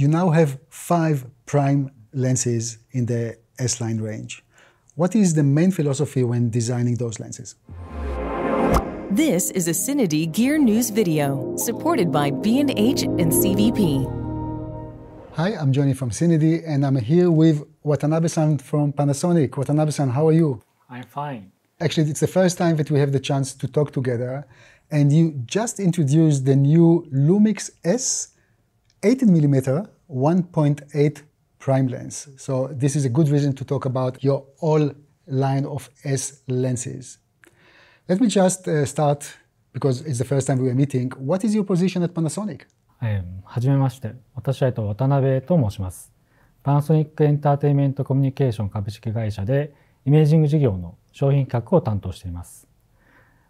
You now have five prime lenses in the S-line range. What is the main philosophy when designing those lenses? This is a Cinedy Gear News video, supported by B&H and CVP. Hi, I'm Johnny from Cinedy, and I'm here with Watanabe-san from Panasonic. Watanabe-san, how are you? I'm fine. Actually, it's the first time that we have the chance to talk together, and you just introduced the new Lumix S 18 m m 1.8 prime lens. So this is a good reason to talk about your all line of S lenses. Let me just uh, start because it's the first time we are meeting. What is your position at Panasonic? はじめまして。私は渡辺と申します。パナソニックエンターテイメントコミュニケーション株式会社でイメージング事業の商品企画を担当しています。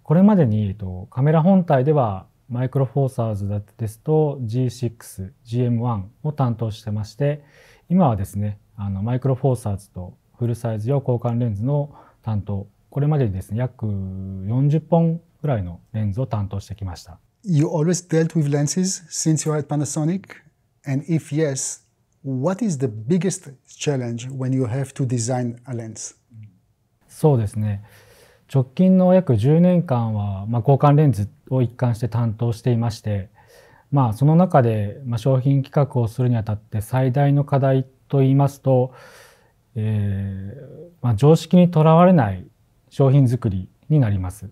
これまでに、カメラ本体ではマイクロフォーサーズですと G6、GM1 を担当してまして、今はですね、あのマイクロフォーサーズとフルサイズ用交換レンズの担当、これまでにですね、約40本ぐらいのレンズを担当してきました。You always dealt with lenses since you're at Panasonic? And if yes, what is the biggest challenge when you have to design a lens? そうですね。直近の約10年間は、まあ、交換レンズを一貫して担当していまして、まあ、その中で、まあ、商品企画をするにあたって最大の課題といいますと、えーまあ、常識にとらわれない商品作りになります。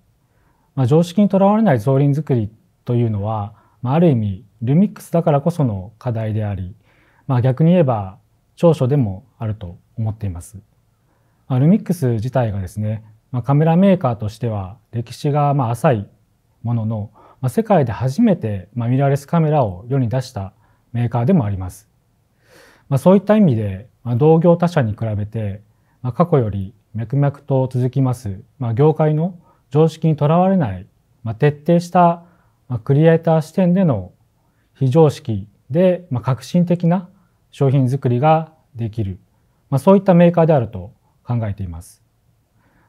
まあ、常識にとらわれない造林作りというのは、まあ、ある意味ルミックスだからこその課題であり、まあ、逆に言えば長所でもあると思っています。まあ、ルミックス自体がですねまあ、カメラメーカーとしては歴史がまあ浅いものの、まあ、世界で初めてまあミラーレスカメラを世に出したメーカーでもあります。まあ、そういった意味で、まあ、同業他社に比べて、まあ、過去より脈々と続きます、まあ、業界の常識にとらわれない、まあ、徹底した、まあ、クリエイター視点での非常識で、まあ、革新的な商品作りができる、まあ、そういったメーカーであると考えています。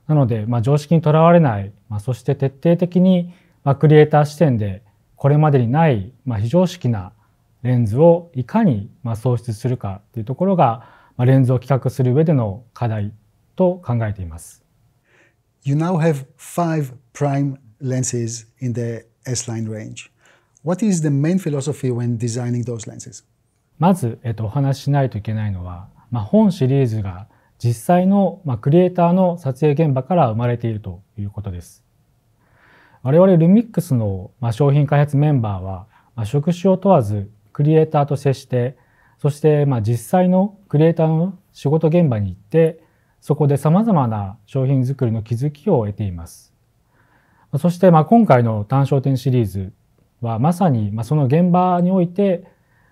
なので、まあ、常識にとらわれない、まあ、そして徹底的に、まあ、クリエイター視点でこれまでにない、まあ、非常識なレンズをいかに、まあ、創出するかというところが、まあ、レンズを企画する上での課題と考えています。You now have five prime lenses in the S-line range. What is the main philosophy when designing those lenses? まず、えっと、お話ししないといけないのは、まあ、本シリーズが実際の、まクリエイターの撮影現場から生まれているということです。我々ルミックスの、ま商品開発メンバーは、あ、職種を問わずクリエイターと接して、そしてまあ実際のクリエイターの仕事現場に行って、そこで様々な商品作りの気づきを得ています。そしてまあ今回の単焦点シリーズはまさにまその現場において、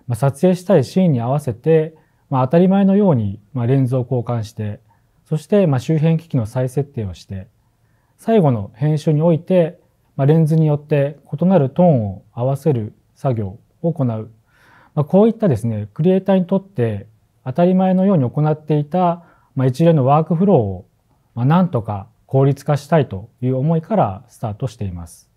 ま撮影したいシーンに合わせてまあ、当たり前のように、まあ、レンズを交換して、そして、まあ、周辺機器の再設定をして、最後の編集において、まあ、レンズによって異なるトーンを合わせる作業を行う。まあ、こういったですね、クリエイターにとって当たり前のように行っていた、まあ、一連のワークフローを、まあ、なんとか効率化したいという思いからスタートしています。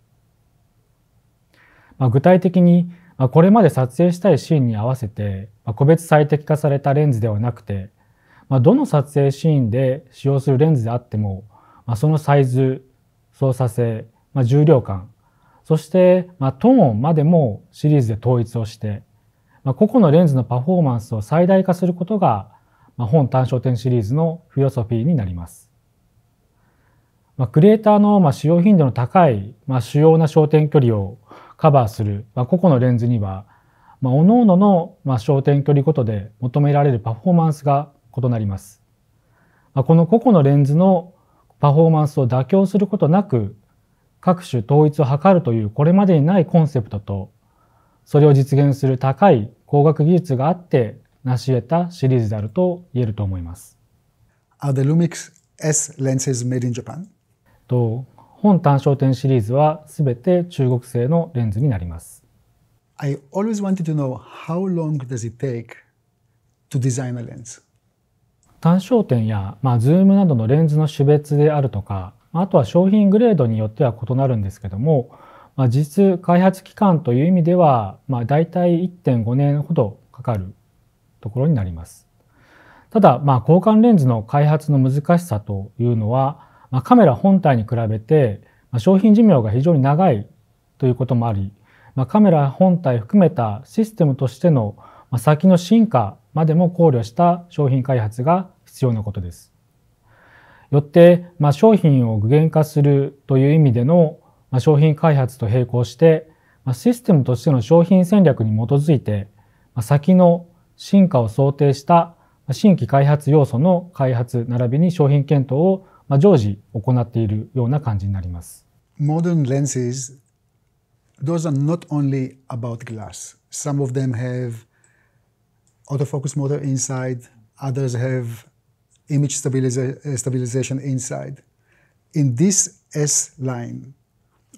まあ、具体的にあ、これまで撮影したいシーンに合わせて、ま個別最適化されたレンズではなくて、まどの撮影シーンで使用するレンズであっても、まそのサイズ操作性、ま重量感そして、まトーンまでもシリーズで統一をして、ま個々のレンズのパフォーマンスを最大化することが、ま本単焦点シリーズのフィロソフィーになります。まクリエイターのま使用頻度の高い、ま主要な焦点距離をカバーする、まあ、個々のレンズには、まあ、各々の、まあ、焦点距離ごとで求められるパフォーマンスが異なります。まあ、この個々のレンズのパフォーマンスを妥協することなく各種統一を図るというこれまでにないコンセプトとそれを実現する高い光学技術があって成し得たシリーズであると言えると思います。Are the Lumix S lenses made in Japan? と本単焦点シリーズはすべて中国製のレンズになります。I always wanted to know how long does it take to design a lens? 単焦点や、まあ、ズームなどのレンズの種別であるとか、あとは商品グレードによっては異なるんですけども、まあ、実開発期間という意味では、まあ、大体1.5年ほどかかるところになります。ただ、まあ、交換レンズの開発の難しさというのは、まあ、カメラ本体に比べて、まあ、商品寿命が非常に長いということもあり、まあ、カメラ本体含めたシステムとしての先の進化までも考慮した商品開発が必要なことです。よって、まあ、商品を具現化するという意味での、まあ、商品開発と並行して、まあ、システムとしての商品戦略に基づいて、まあ、先の進化を想定した新規開発要素の開発並びに商品検討をまあ、常時行っているような感じになります。Modern lenses, those are not only about glass. Some of them have autofocus motor inside, others have image stabiliza stabilization inside. In this S line,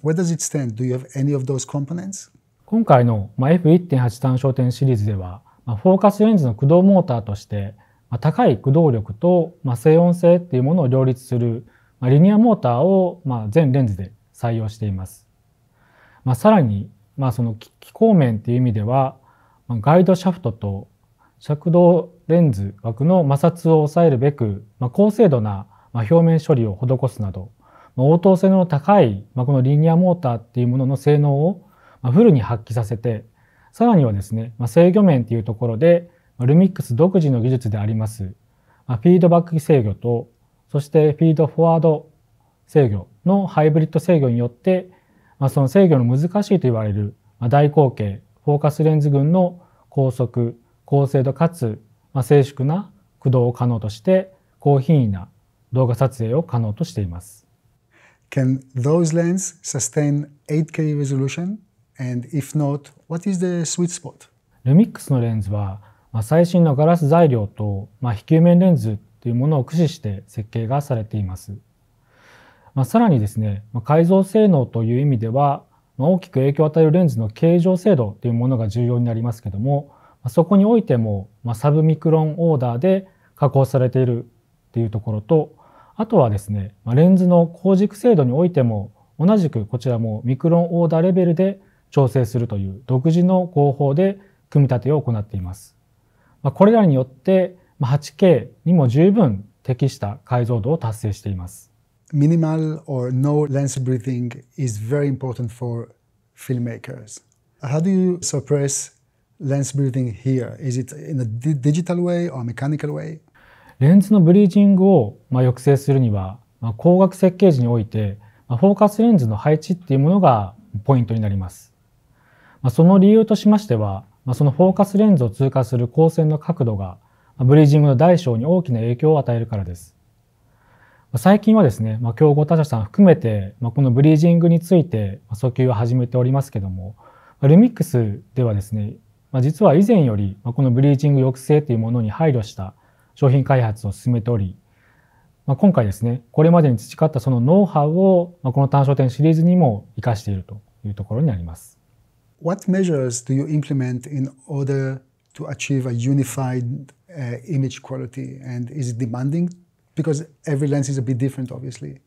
where does it stand? Do you have any of those components? 今回の F1.8 単焦点シリーズでは、フォーカスレンズの駆動モーターとして高い駆動力と、ま静音性っていうものを両立する、まリニアモーターを、ま全レンズで採用しています。まあ、さらに、まあ、その機構面っていう意味では、まガイドシャフトと尺道レンズ枠の摩擦を抑えるべく、ま高精度な表面処理を施すなど、応答性の高い、まあ、このリニアモーターっていうものの性能を、まフルに発揮させてさらにはですね、ま制御面っていうところで、ルミックス独自の技術であります、フィードバック制御と、そしてフィードフォワード制御のハイブリッド制御によって、その制御の難しいと言われる大口径、フォーカスレンズ群の高速、高精度かつ静粛な駆動を可能として、高品位な動画撮影を可能としています。Can those lens sustain 8K resolution? And if not, what is the sweet spot? ルミックスのレンズはまあ、最新のガラス材料と、まあ、非球面レンズというものを駆使して設計がされています。まあ、さらにですね、まあ、改造性能という意味では、まあ、大きく影響を与えるレンズの形状精度というものが重要になりますけども、まあ、そこにおいても、まあ、サブミクロンオーダーで加工されているというところと、あとはですね、まあ、レンズの光軸精度においても、同じくこちらもミクロンオーダーレベルで調整するという独自の工法で組み立てを行っています。まあ、これらによって 8K にも十分適した解像度を達成しています。Minimal or no lens breathing is very important for filmmakers. How do you suppress lens breathing here? Is it in a digital way or mechanical way? レンズのブリージングをまあ抑制するには、まあ、光学設計時において、まあ、フォーカスレンズの配置っていうものがポイントになります。まあ、その理由としましては、まあ、そのフォーカスレンズを通過する光線の角度が、ブリージングの大小に大きな影響を与えるからです。最近はですね、まあ、競合他社さん含めて、まあ、このブリージングについて訴求を始めておりますけども、ルミックスではですね、まあ、実は以前より、まあ、このブリージング抑制というものに配慮した商品開発を進めており、まあ、今回ですね、これまでに培ったそのノウハウを、まあ、この単焦点シリーズにも活かしているというところになります。What measures do you implement in order to achieve a unified uh, image quality? And is it demanding? Because every lens is a bit different, obviously.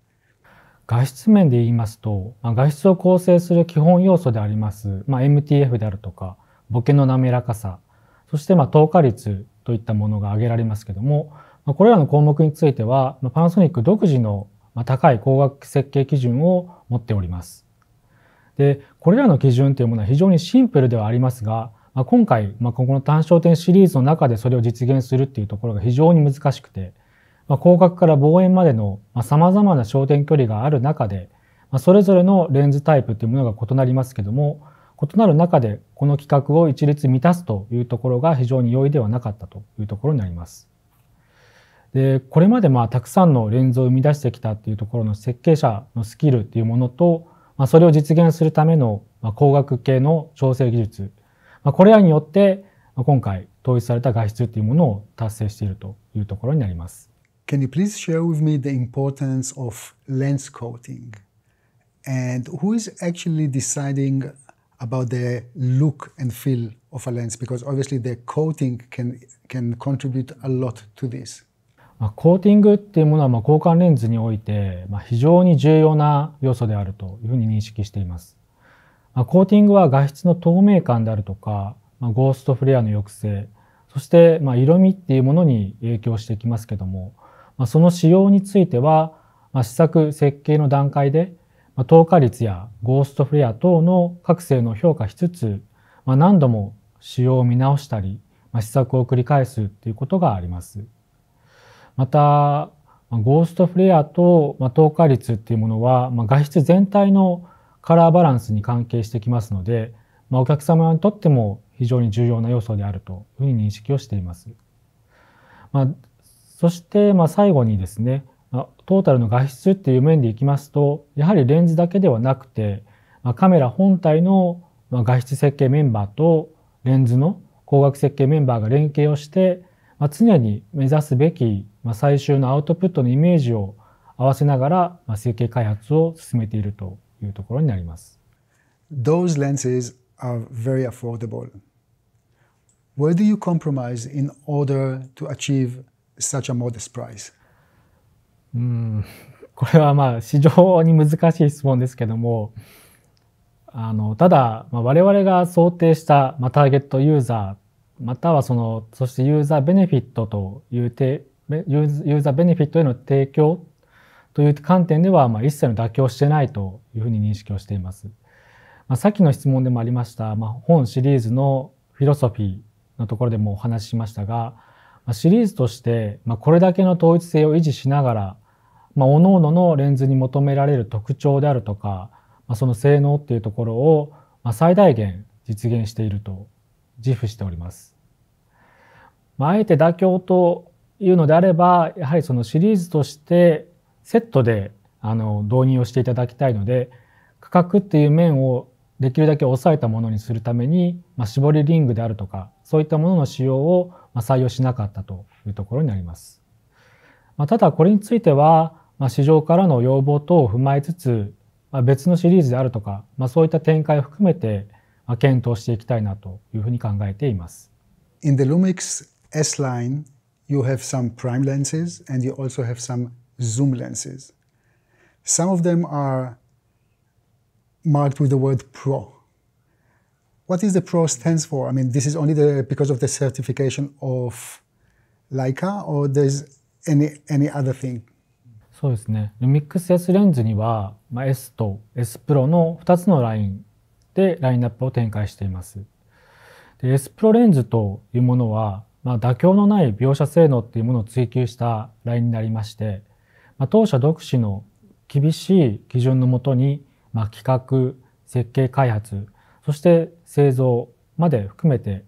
画質面で言いますと、まあ、画質を構成する基本要素であります、まあ、MTF であるとか、ボケの滑らかさ、そしてまあ透過率といったものが挙げられますけども、まあ、これらの項目については、まあ、パナソニック独自の高い光学設計基準を持っております。で、これらの基準というものは非常にシンプルではありますが、まあ、今回、まあ、この単焦点シリーズの中でそれを実現するっていうところが非常に難しくて、まあ、広角から望遠までのま様々な焦点距離がある中で、まあ、それぞれのレンズタイプというものが異なりますけども、異なる中でこの規格を一律満たすというところが非常に容易ではなかったというところになります。でこれまでまあたくさんのレンズを生み出してきたっていうところの設計者のスキルっていうものとまあ、それを実現するための、まあ、工学系の調整技術、まあ、これらによって、まあ、今回統一された外出というものを達成しているというところになります。Can you please share with me the importance of lens coating? And who is actually deciding about the look and feel of a lens? Because obviously the coating can, can contribute a lot to this. まあ、コーティングっていうものはまあ交換レンズにおいて、まあ、非常に重要な要素であるというふうに認識しています。まあ、コーティングは画質の透明感であるとか、まあ、ゴーストフレアの抑制、そしてまあ色味っていうものに影響してきますけども、まあ、その仕様については、まあ、試作設計の段階で、まあ、透過率やゴーストフレア等の各性能を評価しつつ、まあ、何度も仕様を見直したり、まあ、試作を繰り返すっていうことがあります。またゴーストフレアと透過率っていうものは画質全体のカラーバランスに関係してきますのでお客様にとっても非常に重要な要素であるというふうに認識をしています。まあ、そしてま最後にですねトータルの画質っていう面でいきますとやはりレンズだけではなくてカメラ本体の画質設計メンバーとレンズの光学設計メンバーが連携をして常に目指すべきまあ、最終のアウトプットのイメージを合わせながら、まあ、成形開発を進めているというところになります。Those lenses are very affordable. Where do you compromise in order to achieve such a modest price? うん、これはまあ非常に難しい質問ですけども、あのただ、まあ、我々が想定した、まあ、ターゲットユーザーまたはそのそしてユーザーベネフィットというてユーザーベネフィットへの提供という観点では、まあ、一切の妥協してないというふうに認識をしています。まあ、さっきの質問でもありました、まあ、本シリーズのフィロソフィーのところでもお話ししましたが、まあ、シリーズとして、まあ、これだけの統一性を維持しながら、まあ、各々のレンズに求められる特徴であるとか、まあ、その性能っていうところを、まあ、最大限実現していると自負しております。まあ、あえて妥協というのであればやはりそのシリーズとしてセットであの導入をしていただきたいので価格っていう面をできるだけ抑えたものにするために、まあ、絞りリングであるとかそういったものの使用を採用しなかったというところになります。まあ、ただこれについては、まあ、市場からの要望等を踏まえつつ、まあ、別のシリーズであるとか、まあ、そういった展開を含めて、まあ、検討していきたいなというふうに考えています。In the Lumix S-Line you have some prime lenses and you also have some zoom lenses. Some of them are marked with the word Pro. What is the Pro stands for? I mean, this is only the, because of the certification of Leica or there's any, any other thing? そうですね。ルミックス S レンズには、まあ、S と S プロの2つのラインでラインナップを展開しています。で S プロレンズというものは、まあ、妥協のない描写性能っていうものを追求したラインになりまして、まあ、当社独自の厳しい基準のもとに、まあ、企画設計開発そして製造まで含めて、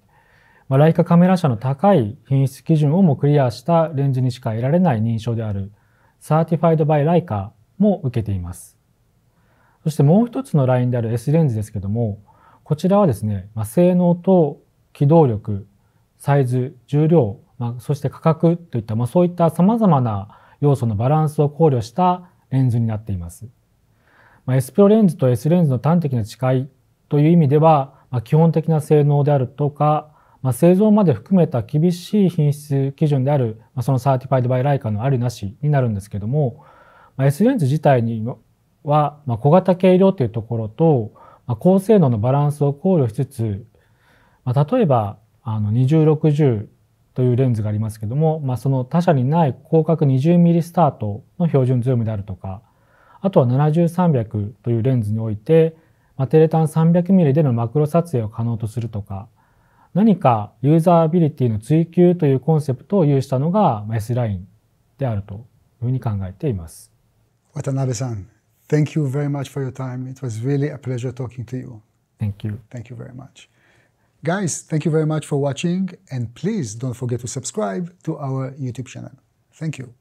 まあ、ライカカメラ社の高い品質基準をもクリアしたレンズにしか得られない認証であるサーティファイドバイライカも受けています。そしてもう一つのラインである S レンズですけども、こちらはですね、まあ、性能と機動力、サイズ、重量、まあ、そして価格といった、まあ、そういったさまざまな要素のバランスを考慮したレンズになっています。まあ、S プロレンズと S レンズの端的な違いという意味では、まあ、基本的な性能であるとか、まあ、製造まで含めた厳しい品質基準である、まあ、そのサーティファイドバイライカのありなしになるんですけども、まあ、S レンズ自体には、まあ、小型軽量というところと、まあ、高性能のバランスを考慮しつつ、まあ、例えばあの2060というレンズがありますけども、まあ、その他社にない広角 20mm スタートの標準ズームであるとかあとは70300というレンズにおいて、まあ、テレタン 300mm でのマクロ撮影を可能とするとか何かユーザビリティの追求というコンセプトを有したのが S ラインであるというふうに考えています。渡辺さん、Thank you very much for your time. It was really a pleasure talking to you. Thank you. Thank you very much. Guys, thank you very much for watching and please don't forget to subscribe to our YouTube channel. Thank you.